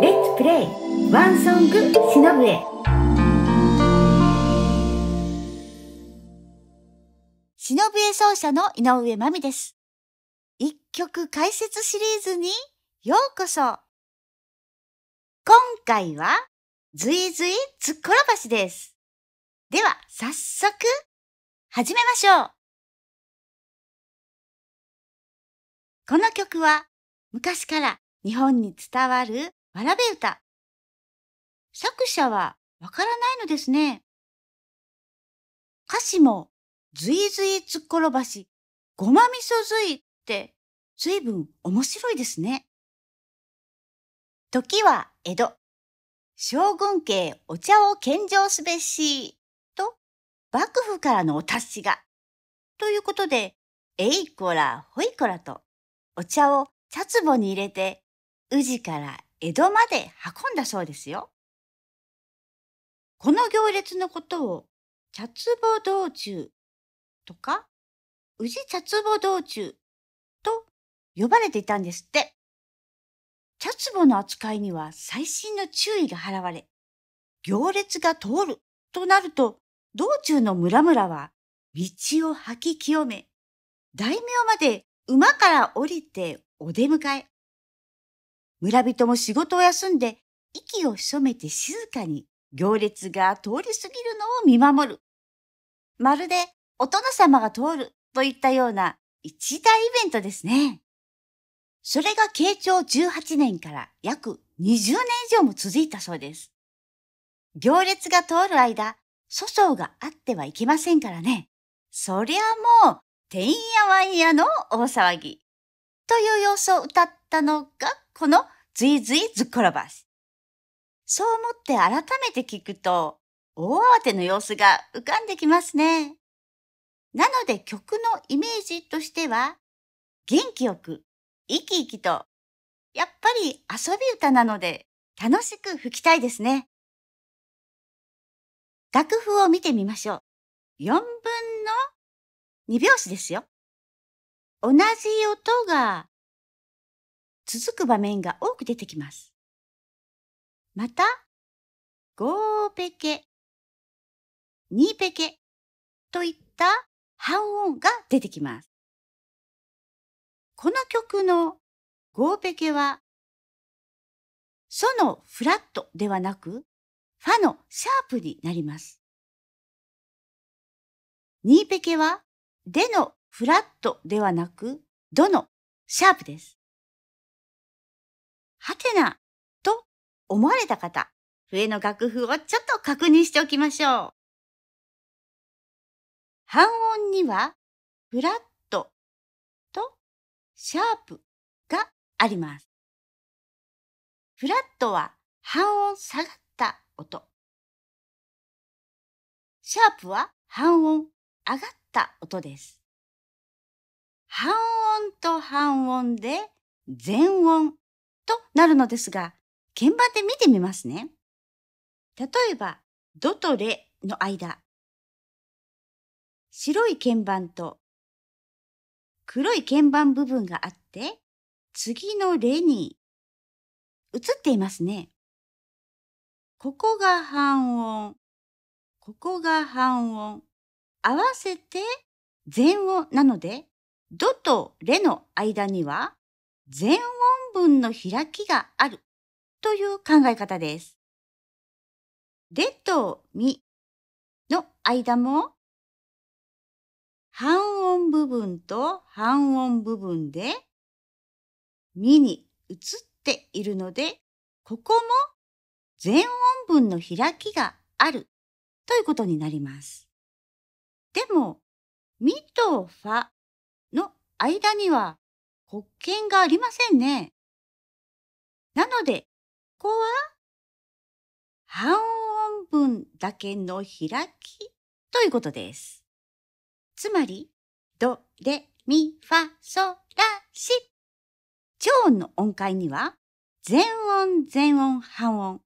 Let's Play ワンソングしのぶへしのぶへ奏者の井上真美です。一曲解説シリーズにようこそ今回はずいずいつっころばしです。では早速始めましょうこの曲は昔から日本に伝わるわらべ歌。作者はわからないのですね。歌詞も、ずいずい突っこばし、ごまみそずいって、ずいぶん面白いですね。時は江戸。将軍家お茶を献上すべし、と、幕府からのお達しが。ということで、えいこらほいこらと、お茶を茶壺に入れて、宇治から江戸まで運んだそうですよ。この行列のことを、茶壺道中とか、宇治茶壺道中と呼ばれていたんですって。茶壺の扱いには細心の注意が払われ、行列が通るとなると、道中の村々は道を吐き清め、大名まで馬から降りてお出迎え。村人も仕事を休んで、息を潜めて静かに行列が通り過ぎるのを見守る。まるでお殿様が通るといったような一大イベントですね。それが慶長18年から約20年以上も続いたそうです。行列が通る間、粗相があってはいけませんからね。そりゃもう、てんやわんやの大騒ぎ。という様子を歌ったのが、このズイズイズッコロバス。そう思って改めて聞くと、大慌ての様子が浮かんできますね。なので曲のイメージとしては、元気よく、生き生きと、やっぱり遊び歌なので楽しく吹きたいですね。楽譜を見てみましょう。4分の2拍子ですよ。同じ音が続く場面が多く出てきます。また、ーペケ、2ペケといった半音が出てきます。この曲のーペケは、ソのフラットではなく、ファのシャープになります。2ペケは、でのフラットではなく、どの、シャープです。はてなと思われた方、笛の楽譜をちょっと確認しておきましょう。半音には、フラットとシャープがあります。フラットは半音下がった音。シャープは半音上がった音です。半音と半音で全音となるのですが、鍵盤で見てみますね。例えば、ドとレの間。白い鍵盤と黒い鍵盤部分があって、次のレに映っていますね。ここが半音、ここが半音、合わせて全音なので、ドとレの間には全音分の開きがあるという考え方です。レとミの間も半音部分と半音部分でミに移っているので、ここも全音分の開きがあるということになります。でも、ミとファ間には国権がありませんね。なので、ここは半音分だけの開きということです。つまり、ド、レ、ミ、ファ、ソ、ラ、シ。超音の音階には、全音、全音、半音、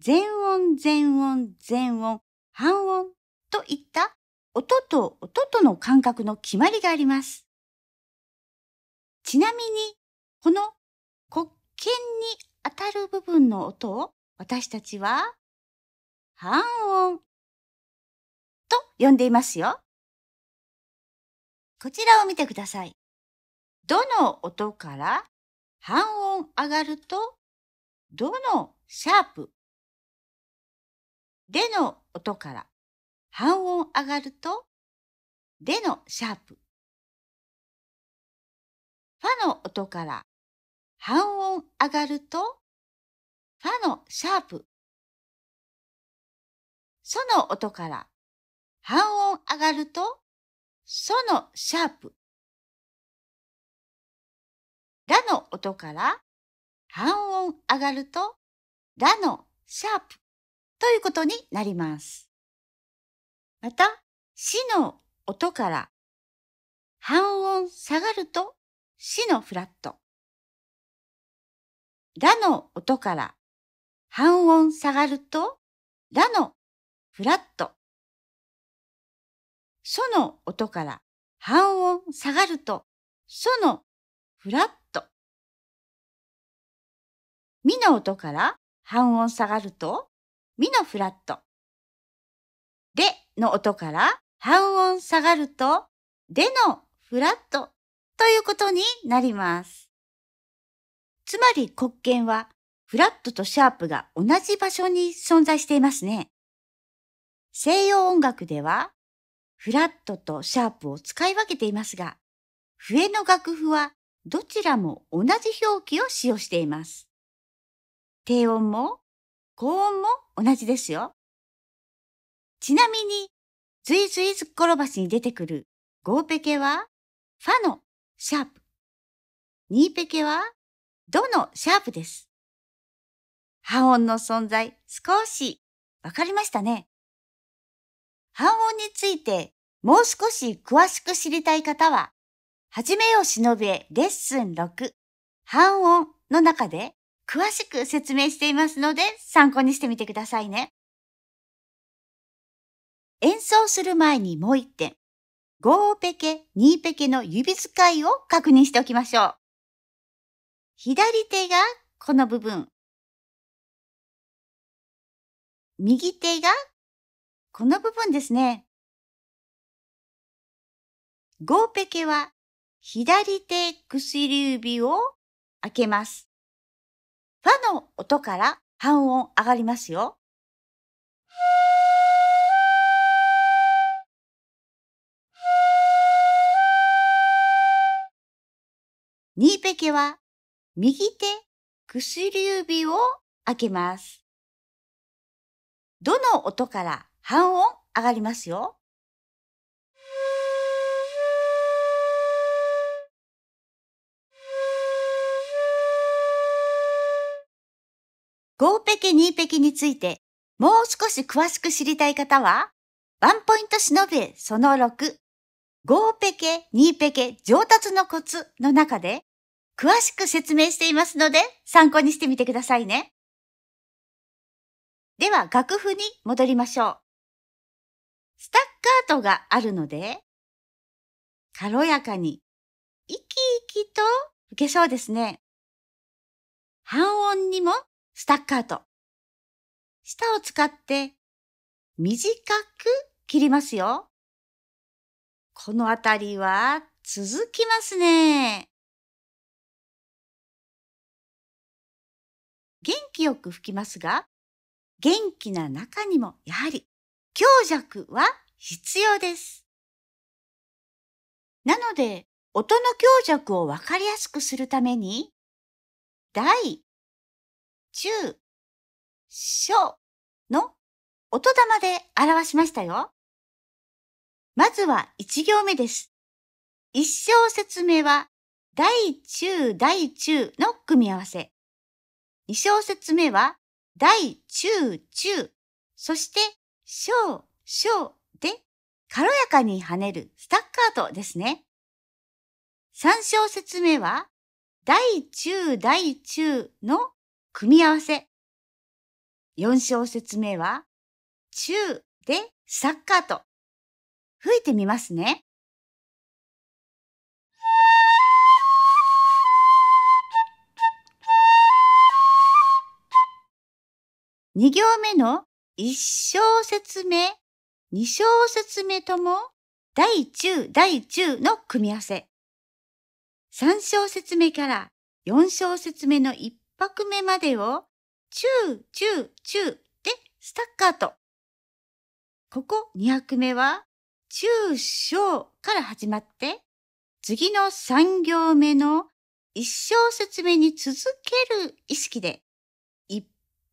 全音、全音、全音、半音といった音と音との間隔の決まりがあります。ちなみに、この黒鍵に当たる部分の音を私たちは半音と呼んでいますよ。こちらを見てください。どの音から半音上がると、どのシャープでの音から半音上がると、でのシャープファの音から半音上がると、ファのシャープ。ソの音から半音上がると、ソのシャープ。ラの音から半音上がると、ラのシャープということになります。また、しの音から半音下がると、しのフラット。らの音から半音下がると、らのフラット。その音から半音下がると、そのフラット。みの音から半音下がると、みのフラット。での音から半音下がると、でのフラット。ということになります。つまり黒鍵はフラットとシャープが同じ場所に存在していますね。西洋音楽ではフラットとシャープを使い分けていますが、笛の楽譜はどちらも同じ表記を使用しています。低音も高音も同じですよ。ちなみに、ずいずいずっころばしに出てくるゴーペケは、ファのシャープ。ニーペケは、ドのシャープです。半音の存在、少し、わかりましたね。半音について、もう少し詳しく知りたい方は、はじめよしのべレッスン6、半音の中で、詳しく説明していますので、参考にしてみてくださいね。演奏する前にもう一点。5ペケ、2ペケの指使いを確認しておきましょう。左手がこの部分。右手がこの部分ですね。5ペケは左手薬指を開けます。ファの音から半音上がりますよ。ニーペケは右手薬指を開けます。どの音から半音上がりますよ。5ペケ2ペケについてもう少し詳しく知りたい方は、ワンポイントしのべその6、5ペケ2ペケ上達のコツの中で、詳しく説明していますので参考にしてみてくださいね。では楽譜に戻りましょう。スタッカートがあるので、軽やかに、生き生きと吹けそうですね。半音にもスタッカート。舌を使って短く切りますよ。このあたりは続きますね。元気よく吹きますが、元気な中にもやはり強弱は必要です。なので、音の強弱をわかりやすくするために、大、中、小の音玉で表しましたよ。まずは1行目です。一小説目は、大中大中の組み合わせ。2小節目は大中中、そして小小で軽やかに跳ねるスタッカートですね。3小節目は大中大中の組み合わせ。4小節目は中でスタッカート。吹いてみますね。2行目の1小節目、2小節目とも大中大中の組み合わせ。3小節目から4小節目の1拍目までを中中中でスタッカート。ここ2拍目は中小から始まって次の3行目の1小節目に続ける意識で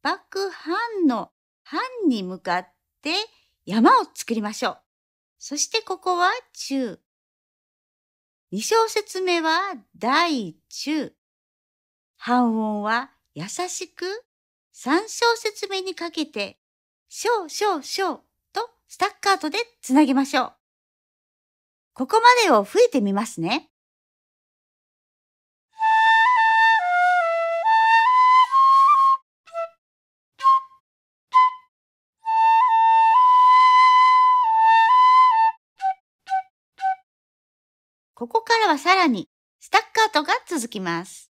爆半の半に向かって山を作りましょう。そしてここは中。2小節目は大中。半音は優しく3小節目にかけて小小小とスタッカートでつなげましょう。ここまでを吹いてみますね。からはさらにスタッカートが続きます。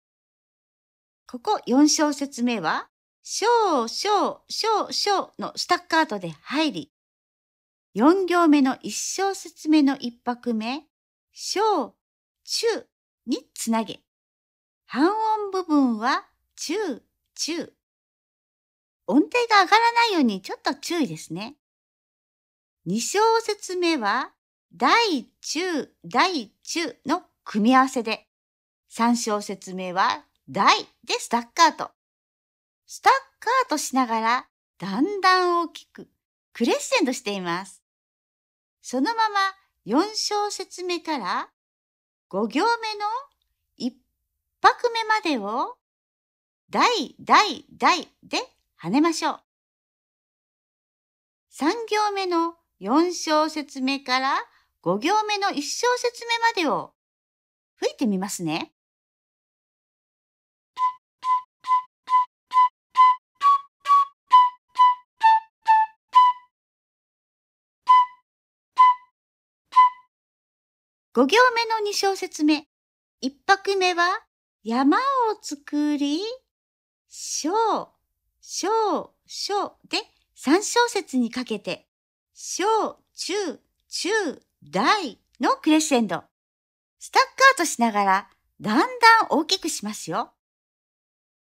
ここ4小節目は、小、小、小、小のスタッカートで入り、4行目の1小節目の1拍目、小、中につなげ、半音部分は中、中。音程が上がらないようにちょっと注意ですね。2小節目は、大中大中の組み合わせで、3小節目は大でスタッカート。スタッカートしながらだんだん大きくクレッセンドしています。そのまま4小節目から5行目の1拍目までを大大大で跳ねましょう。3行目の4小節目から5行目の一小節目までを吹いてみますね。5行目の2小節目、1拍目は山を作り、小、小、小で3小節にかけて、小、中、中大のクレッシェンド。スタッカートしながらだんだん大きくしますよ。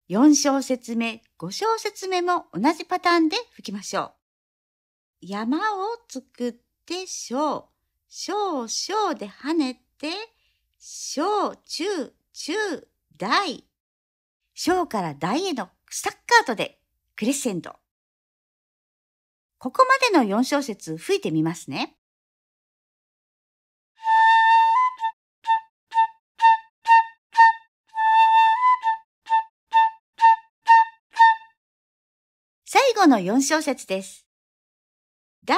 4小節目、5小節目も同じパターンで吹きましょう。山を作って小、小小で跳ねて、小中中大。小から大へのスタッカートでクレッセンド。ここまでの4小節吹いてみますね。最後の4小節です。大、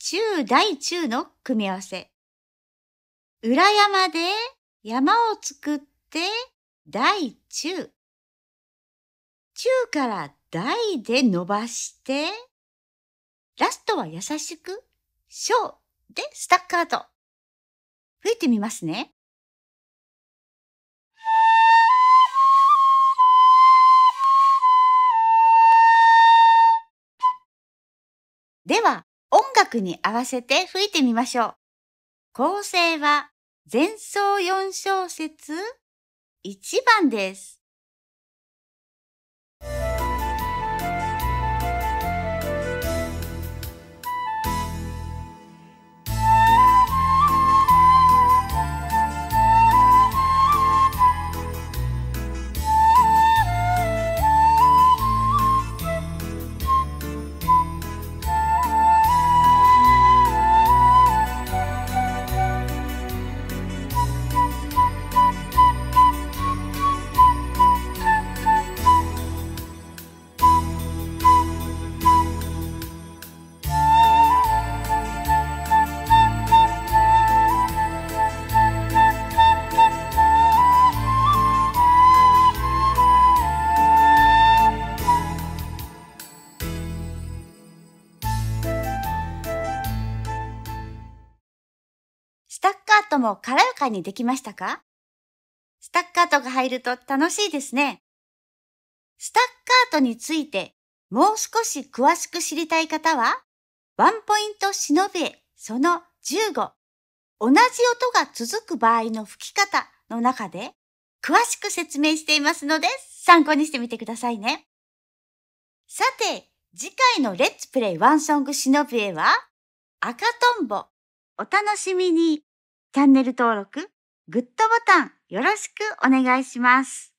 中、大、中の組み合わせ。裏山で山を作って大、中。中から大で伸ばして、ラストは優しく、小でスタッカート。吹いてみますね。では、音楽に合わせて吹いてみましょう。構成は前奏4小節1番です。も軽やかにできましたかスタッカートが入ると楽しいですね。スタッカートについてもう少し詳しく知りたい方は、ワンポイント忍び絵その15、同じ音が続く場合の吹き方の中で、詳しく説明していますので、参考にしてみてくださいね。さて、次回のレッツプレイワンソング忍び絵は、赤とんぼ、お楽しみに。チャンネル登録、グッドボタンよろしくお願いします。